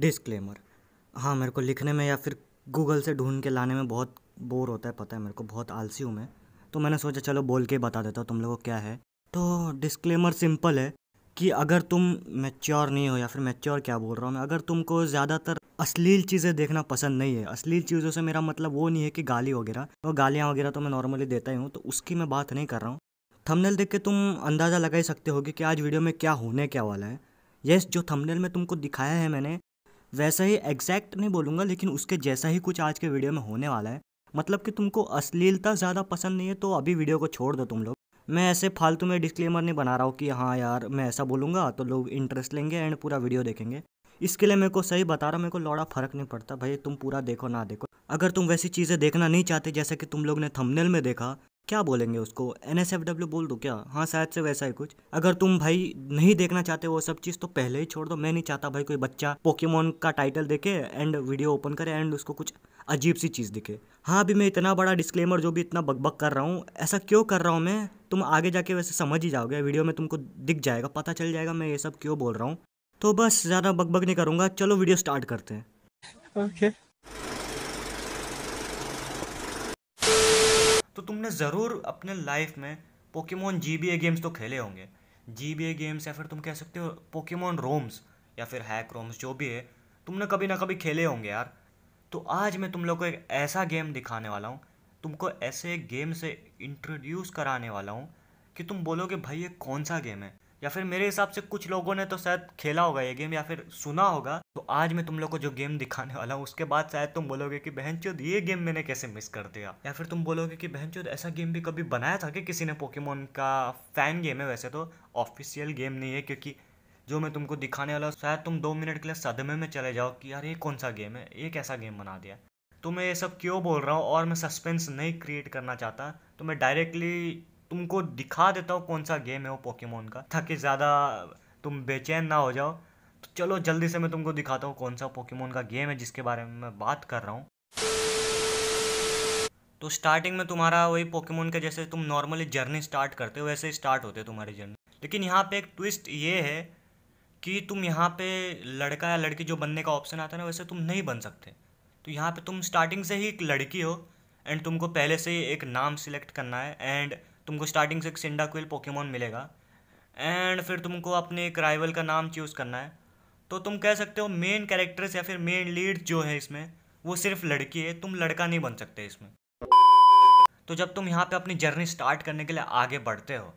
Disclaimer हाँ मेरे को लिखने में या फिर गूगल से ढूंढ के लाने में बहुत बोर होता है पता है मेरे को बहुत आलसी हूँ मैं तो मैंने सोचा चलो बोल के बता देता हूँ तुम लोगों को क्या है तो डिस्क्लेमर सिंपल है कि अगर तुम मैच्योर नहीं हो या फिर मैच्योर क्या बोल रहा हूँ मैं अगर तुमको ज़्यादातर अश्लील चीज़ें देखना पसंद नहीं है अश्लील चीज़ों से मेरा मतलब वो नहीं है कि गाली वगैरह तो गालियाँ वगैरह तो मैं नॉर्मली देता ही हूँ तो उसकी मैं बात नहीं कर रहा हूँ थंबनेल देख के तुम अंदाज़ा लगा ही सकते होगे कि आज वीडियो में क्या होने क्या वाला है येस जो थंबनेल में तुमको दिखाया है मैंने वैसा ही एग्जैक्ट नहीं बोलूँगा लेकिन उसके जैसा ही कुछ आज के वीडियो में होने वाला है मतलब कि तुमको अश्लीलता ज़्यादा पसंद नहीं है तो अभी वीडियो को छोड़ दो तुम लोग मैं ऐसे फालतू में डिस्क्लेमर नहीं बना रहा हूँ कि हाँ यार मैं ऐसा बोलूँगा तो लोग इंटरेस्ट लेंगे एंड पूरा वीडियो देखेंगे इसके लिए मेरे को सही बता रहा मेरे को लौड़ा फ़र्क नहीं पड़ता भाई तुम पूरा देखो ना देखो अगर तुम वैसी चीज़ें देखना नहीं चाहते जैसे कि तुम लोग ने थंबनेल में देखा क्या बोलेंगे उसको एन एस एफ डब्ल्यू बोल दो क्या हाँ शायद से वैसा ही कुछ अगर तुम भाई नहीं देखना चाहते वो सब चीज़ तो पहले ही छोड़ दो मैं नहीं चाहता भाई कोई बच्चा पोकेमोन का टाइटल देखे एंड वीडियो ओपन करे एंड उसको कुछ अजीब सी चीज़ दिखे हाँ अभी मैं इतना बड़ा डिस्क्लेमर जो भी इतना बकबक कर रहा हूँ ऐसा क्यों कर रहा हूँ मैं तुम आगे जाके वैसे समझ ही जाओगे वीडियो में तुमको दिख जाएगा पता चल जाएगा मैं ये सब क्यों बोल रहा हूँ तो बस ज़्यादा बकबक नहीं करूँगा चलो वीडियो स्टार्ट करते हैं ओके okay. तो तुमने ज़रूर अपने लाइफ में Pokemon G B A games तो खेले होंगे जी बी ए गेम्स या फिर तुम कह सकते हो पोकेमोन रोम्स या फिर हैक रोम्स जो भी है तुमने कभी ना कभी खेले होंगे यार तो आज मैं तुम लोग को एक ऐसा गेम दिखाने वाला हूँ तुमको ऐसे गेम से इंट्रोड्यूस कराने वाला हूँ कि तुम बोलोगे भाई ये कौन सा गेम है या फिर मेरे हिसाब से कुछ लोगों ने तो शायद खेला होगा ये गेम या फिर सुना होगा तो आज मैं तुम लोग को जो गेम दिखाने वाला हूँ उसके बाद शायद तुम बोलोगे कि बहन चोद ये गेम मैंने कैसे मिस कर दिया या फिर तुम बोलोगे कि बहन चोद ऐसा गेम भी कभी बनाया था कि किसी ने पोकेमोन का फैन गेम है वैसे तो ऑफिशियल गेम नहीं है क्योंकि जो मैं तुमको दिखाने वाला हूँ शायद तुम दो मिनट के लिए सदमे में चले जाओ कि यार ये कौन सा गेम है ये कैसा गेम बना दिया तो मैं ये सब क्यों बोल रहा हूँ और मैं सस्पेंस नहीं क्रिएट करना चाहता तो मैं डायरेक्टली तुमको दिखा देता हूँ कौन सा गेम है वो पोकेमोन का ताकि ज़्यादा तुम बेचैन ना हो जाओ तो चलो जल्दी से मैं तुमको दिखाता हूँ कौन सा पोकेमोन का गेम है जिसके बारे में मैं बात कर रहा हूँ तो स्टार्टिंग में तुम्हारा वही पोकेमोन का जैसे तुम नॉर्मली जर्नी स्टार्ट करते हो वैसे ही स्टार्ट होते हो तुम्हारी जर्नी लेकिन यहाँ पे एक ट्विस्ट ये है कि तुम यहाँ पे लड़का या लड़की जो बनने का ऑप्शन आता है ना वैसे तुम नहीं बन सकते तो यहाँ पे तुम स्टार्टिंग से ही एक लड़की हो एंड तुमको पहले से ही एक नाम सिलेक्ट करना है एंड तुमको स्टार्टिंग से एक सिंडा क्विल पोकेमोन मिलेगा एंड फिर तुमको अपने एक राइवल का नाम चूज़ करना है तो तुम कह सकते हो मेन कैरेक्टर्स या फिर मेन लीड जो है इसमें वो सिर्फ लड़की है तुम लड़का नहीं बन सकते इसमें तो जब तुम यहाँ पे अपनी जर्नी स्टार्ट करने के लिए आगे बढ़ते हो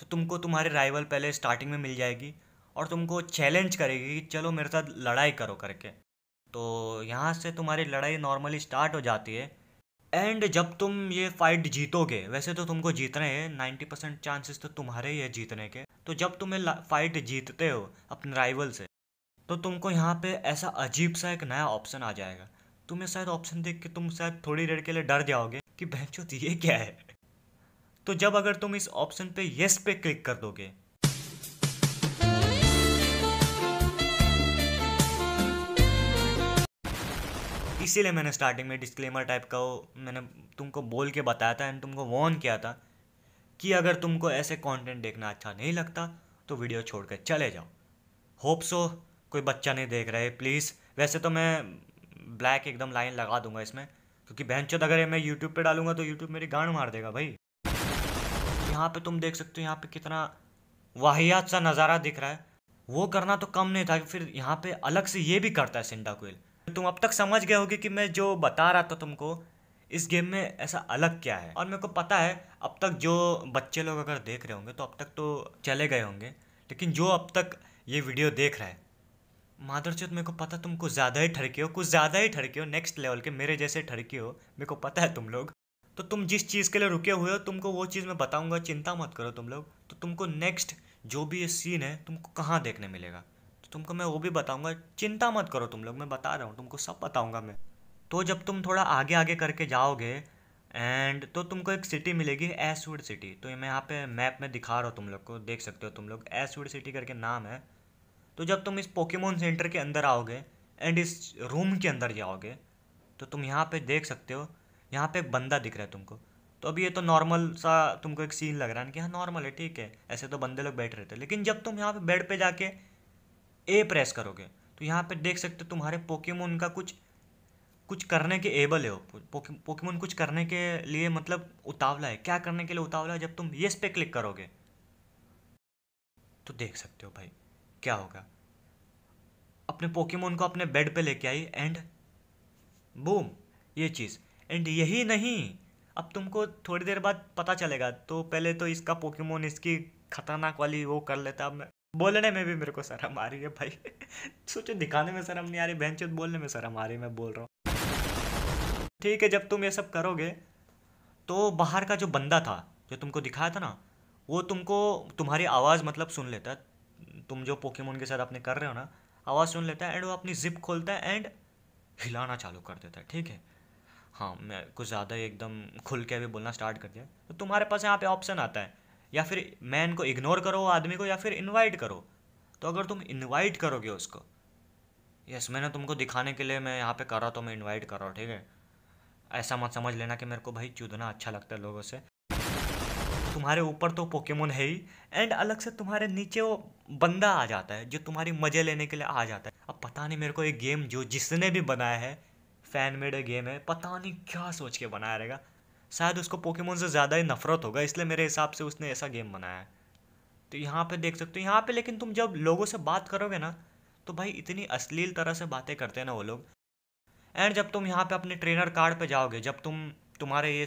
तो तुमको तुम्हारे राइवल पहले स्टार्टिंग में मिल जाएगी और तुमको चैलेंज करेगी कि चलो मेरे साथ लड़ाई करो करके तो यहाँ से तुम्हारी लड़ाई नॉर्मली स्टार्ट हो जाती है एंड जब तुम ये फाइट जीतोगे वैसे तो तुमको जीतना है नाइन्टी परसेंट चांसेस तो तुम्हारे ही है जीतने के तो जब तुम ये फाइट जीतते हो अपने राइवल से तो तुमको यहाँ पे ऐसा अजीब सा एक नया ऑप्शन आ जाएगा तुम्हें शायद ऑप्शन देख के तुम शायद थोड़ी देर के लिए डर जाओगे कि बहन ये क्या है तो जब अगर तुम इस ऑप्शन पे येस पे क्लिक कर दोगे इसीलिए मैंने स्टार्टिंग में डिस्क्लेमर टाइप का वो मैंने तुमको बोल के बताया था एंड तुमको वॉर्न किया था कि अगर तुमको ऐसे कंटेंट देखना अच्छा नहीं लगता तो वीडियो छोड़ कर चले जाओ होप सो कोई बच्चा नहीं देख रहा है प्लीज़ वैसे तो मैं ब्लैक एकदम लाइन लगा दूंगा इसमें क्योंकि बहन अगर मैं यूट्यूब पर डालूंगा तो यूट्यूब मेरी गांड मार देगा भाई यहाँ पे तुम देख सकते हो यहाँ पे कितना वाहियात सा नज़ारा दिख रहा है वो करना तो कम नहीं था फिर यहाँ पे अलग से ये भी करता है सिंडा कोयल तुम अब तक समझ गए होगे कि मैं जो बता रहा था तुमको इस गेम में ऐसा अलग क्या है और मेरे को पता है अब तक जो बच्चे लोग अगर देख रहे होंगे तो अब तक तो चले गए होंगे लेकिन जो अब तक ये वीडियो देख रहा है चौथ मेरे को पता तुम कुछ ज़्यादा ही ठरके हो कुछ ज़्यादा ही ठरके हो नेक्स्ट लेवल के मेरे जैसे ठरके हो मेरे को पता है तुम लोग तो तुम जिस चीज़ के लिए रुके हुए हो तुमको वो चीज़ मैं बताऊँगा चिंता मत करो तुम लोग तो तुमको नेक्स्ट जो भी ये सीन है तुमको कहाँ देखने मिलेगा तुमको मैं वो भी बताऊंगा चिंता मत करो तुम लोग मैं बता रहा हूँ तुमको सब बताऊंगा मैं तो जब तुम थोड़ा आगे आगे करके जाओगे एंड तो तुमको एक सिटी मिलेगी एसवुड सिटी तो मैं यहाँ पे मैप में दिखा रहा हूँ तुम लोग को देख सकते हो तुम लोग एसवुड सिटी करके नाम है तो जब तुम इस पोकेमोन सेंटर के अंदर आओगे एंड इस रूम के अंदर जाओगे तो तुम यहाँ पे देख सकते हो यहाँ पे एक बंदा दिख रहा है तुमको तो अभी ये तो नॉर्मल सा तुमको एक सीन लग रहा है कि हाँ नॉर्मल है ठीक है ऐसे तो बंदे लोग बैठ रहे थे लेकिन जब तुम यहाँ पे बेड पे जाके ए प्रेस करोगे तो यहाँ पे देख सकते हो तुम्हारे पोकेमोन का कुछ कुछ करने के एबल है वो पोकेमोन कुछ करने के लिए मतलब उतावला है क्या करने के लिए उतावला है जब तुम येस पे क्लिक करोगे तो देख सकते हो भाई क्या होगा अपने पोकेमोन को अपने बेड पे लेके आई एंड बूम ये चीज़ एंड यही नहीं अब तुमको थोड़ी देर बाद पता चलेगा तो पहले तो इसका पोकेमोन इसकी खतरनाक वाली वो कर लेता अब मैं बोलने में भी मेरे को शर्म आ रही है भाई सोचो दिखाने में शर्म नहीं आ रही बहन चोत बोलने में शर्म आ रही है मैं बोल रहा हूँ ठीक है जब तुम ये सब करोगे तो बाहर का जो बंदा था जो तुमको दिखाया था ना वो तुमको तुम्हारी आवाज़ मतलब सुन लेता है तुम जो पोकेमोन के साथ अपने कर रहे हो ना आवाज़ सुन लेता है एंड वो अपनी जिप खोलता है एंड हिलाना चालू कर देता है ठीक है हाँ मैं कुछ ज़्यादा ही एकदम खुल के भी बोलना स्टार्ट कर दिया तो तुम्हारे पास यहाँ पे ऑप्शन आता है या फिर मैन को इग्नोर करो आदमी को या फिर इनवाइट करो तो अगर तुम इनवाइट करोगे उसको यस मैंने तुमको दिखाने के लिए मैं यहाँ पे कर रहा तो मैं इनवाइट कर रहा हूँ ठीक है ऐसा मत समझ लेना कि मेरे को भाई चूदना अच्छा लगता है लोगों से तुम्हारे ऊपर तो पोकेमोन है ही एंड अलग से तुम्हारे नीचे वो बंदा आ जाता है जो तुम्हारी मज़े लेने के लिए आ जाता है अब पता नहीं मेरे को ये गेम जो जिसने भी बनाया है फैन मेड गेम है पता नहीं क्या सोच के बनाया रहेगा शायद उसको पोकेमोन से ज़्यादा ही नफरत होगा इसलिए मेरे हिसाब से उसने ऐसा गेम बनाया है तो यहाँ पे देख सकते हो यहाँ पे लेकिन तुम जब लोगों से बात करोगे ना तो भाई इतनी अश्लील तरह से बातें करते हैं ना वो लोग एंड जब तुम यहाँ पे अपने ट्रेनर कार्ड पे जाओगे जब तुम तुम्हारे ये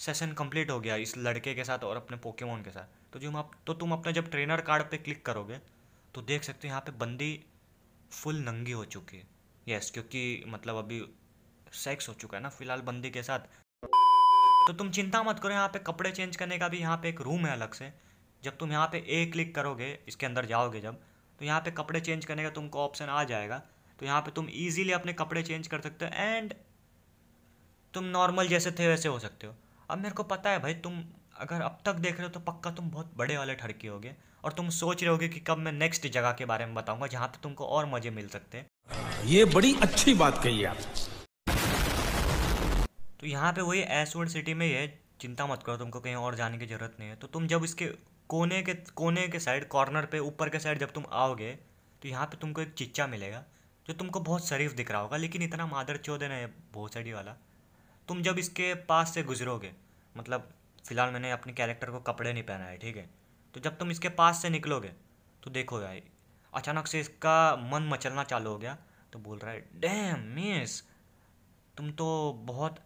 सेशन कंप्लीट हो गया इस लड़के के साथ और अपने पोकेमोन के साथ तो जो आप तो तुम अपना जब ट्रेनर कार्ड पे क्लिक करोगे तो देख सकते हो यहाँ पे बंदी फुल नंगी हो चुकी है यस क्योंकि मतलब अभी सेक्स हो चुका है ना फिलहाल बंदी के साथ तो तुम चिंता मत करो यहाँ पे कपड़े चेंज करने का भी यहाँ पे एक रूम है अलग से जब तुम यहाँ पे ए क्लिक करोगे इसके अंदर जाओगे जब तो यहाँ पे कपड़े चेंज करने का तुमको ऑप्शन आ जाएगा तो यहाँ पे तुम इजीली अपने कपड़े चेंज कर सकते हो एंड तुम नॉर्मल जैसे थे वैसे हो सकते हो अब मेरे को पता है भाई तुम अगर अब तक देख रहे हो तो पक्का तुम बहुत बड़े वाले ठड़के हो और तुम सोच रहे होगे कि कब मैं नेक्स्ट जगह के बारे में बताऊंगा जहाँ पे तुमको और मज़े मिल सकते हैं ये बड़ी अच्छी बात कही आपने तो यहाँ पे वही एसवर्ड सिटी में ही है चिंता मत करो तुमको कहीं और जाने की ज़रूरत नहीं है तो तुम जब इसके कोने के कोने के साइड कॉर्नर पे ऊपर के साइड जब तुम आओगे तो यहाँ पे तुमको एक चिच्चा मिलेगा जो तुमको बहुत शरीफ दिख रहा होगा लेकिन इतना मादर चौधे है भोसड़ी वाला तुम जब इसके पास से गुजरोगे मतलब फ़िलहाल मैंने अपने कैरेक्टर को कपड़े नहीं पहना है ठीक है तो जब तुम इसके पास से निकलोगे तो देखो भाई अचानक से इसका मन मचलना चालू हो गया तो बोल रहा है डैम मिस तुम तो बहुत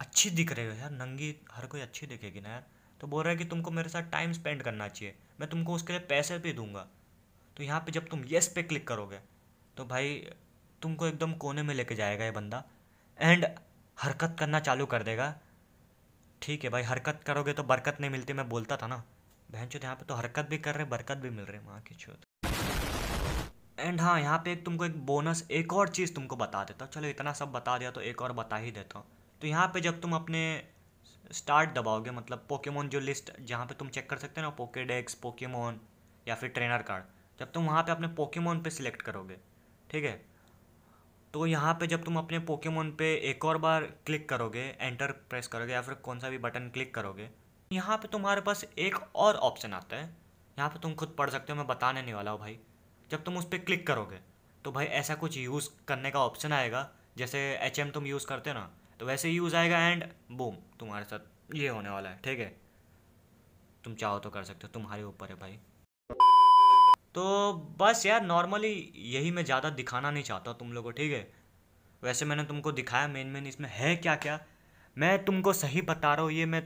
अच्छी दिख रहे हो यार नंगी हर कोई अच्छी दिखेगी ना यार तो बोल रहा है कि तुमको मेरे साथ टाइम स्पेंड करना चाहिए मैं तुमको उसके लिए पैसे भी दूंगा तो यहाँ पे जब तुम येस पे क्लिक करोगे तो भाई तुमको एकदम कोने में लेके जाएगा ये बंदा एंड हरकत करना चालू कर देगा ठीक है भाई हरकत करोगे तो बरकत नहीं मिलती मैं बोलता था ना बहन चौथ यहाँ पे तो हरकत भी कर रहे बरकत भी मिल रही है वहाँ की छोत एंड हाँ यहाँ पे एक तुमको एक बोनस एक और चीज़ तुमको बता देता हूँ चलो इतना सब बता दिया तो एक और बता ही देता हूँ तो यहाँ पे जब तुम अपने स्टार्ट दबाओगे मतलब पोकेमोन जो लिस्ट जहाँ पे तुम चेक कर सकते हो ना पोकेडेक्स पोकेमोन या फिर ट्रेनर कार्ड जब तुम वहाँ पे अपने पोकेमोन पे सिलेक्ट करोगे ठीक है तो यहाँ पे जब तुम अपने पोकेमोन पे एक और बार क्लिक करोगे एंटर प्रेस करोगे या फिर कौन सा भी बटन क्लिक करोगे यहाँ पे तुम्हारे पास एक और ऑप्शन आता है यहाँ पे तुम खुद पढ़ सकते हो मैं बताने नहीं वाला हूँ भाई जब तुम उस पर क्लिक करोगे तो भाई ऐसा कुछ यूज़ करने का ऑप्शन आएगा जैसे एच तुम यूज़ करते हो ना तो वैसे यूज़ आएगा एंड बूम तुम्हारे साथ ये होने वाला है ठीक है तुम चाहो तो कर सकते हो तुम्हारे ऊपर है भाई तो बस यार नॉर्मली यही मैं ज़्यादा दिखाना नहीं चाहता तुम लोगों को ठीक है वैसे मैंने तुमको दिखाया मेन मेन इसमें है क्या क्या मैं तुमको सही बता रहा हूँ ये मैं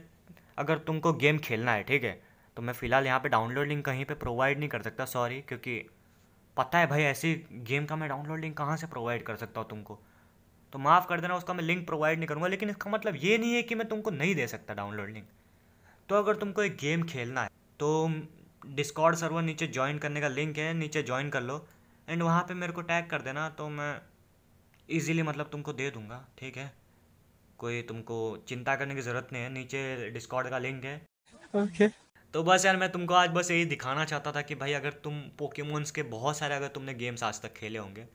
अगर तुमको गेम खेलना है ठीक है तो मैं फ़िलहाल यहाँ पे डाउनलोड लिंक कहीं पे प्रोवाइड नहीं कर सकता सॉरी क्योंकि पता है भाई ऐसी गेम का मैं डाउनलोड लिंक कहाँ से प्रोवाइड कर सकता हूँ तुमको तो माफ़ कर देना उसका मैं लिंक प्रोवाइड नहीं करूँगा लेकिन इसका मतलब ये नहीं है कि मैं तुमको नहीं दे सकता डाउनलोड लिंक तो अगर तुमको एक गेम खेलना है तो डिस्कॉर्ड सर्वर नीचे ज्वाइन करने का लिंक है नीचे ज्वाइन कर लो एंड वहाँ पे मेरे को टैग कर देना तो मैं इजीली मतलब तुमको दे दूँगा ठीक है कोई तुमको चिंता करने की ज़रूरत नहीं है नीचे डिस्कॉर्ड का लिंक है ओके okay. तो बस यार मैं तुमको आज बस यही दिखाना चाहता था कि भाई अगर तुम पोकेमोन्स के बहुत सारे अगर तुमने गेम्स आज तक खेले होंगे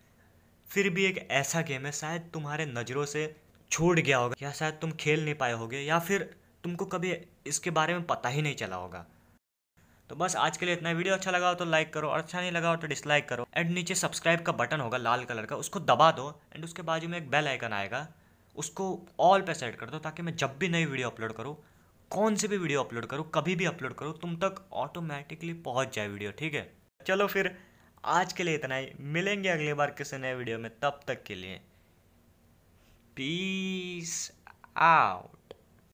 फिर भी एक ऐसा गेम है शायद तुम्हारे नज़रों से छूट गया होगा या शायद तुम खेल नहीं पाए होगे या फिर तुमको कभी इसके बारे में पता ही नहीं चला होगा तो बस आज के लिए इतना वीडियो अच्छा लगा हो तो लाइक करो और अच्छा नहीं लगा हो तो डिसलाइक करो एंड नीचे सब्सक्राइब का बटन होगा लाल कलर का उसको दबा दो एंड उसके बाजू में एक बेल आइकन आएगा उसको ऑल पे सेट कर दो ताकि मैं जब भी नई वीडियो अपलोड करूँ कौन से भी वीडियो अपलोड करूँ कभी भी अपलोड करूँ तुम तक ऑटोमेटिकली पहुँच जाए वीडियो ठीक है चलो फिर आज के लिए इतना ही मिलेंगे अगली बार किसी नए वीडियो में तब तक के लिए पीस आउट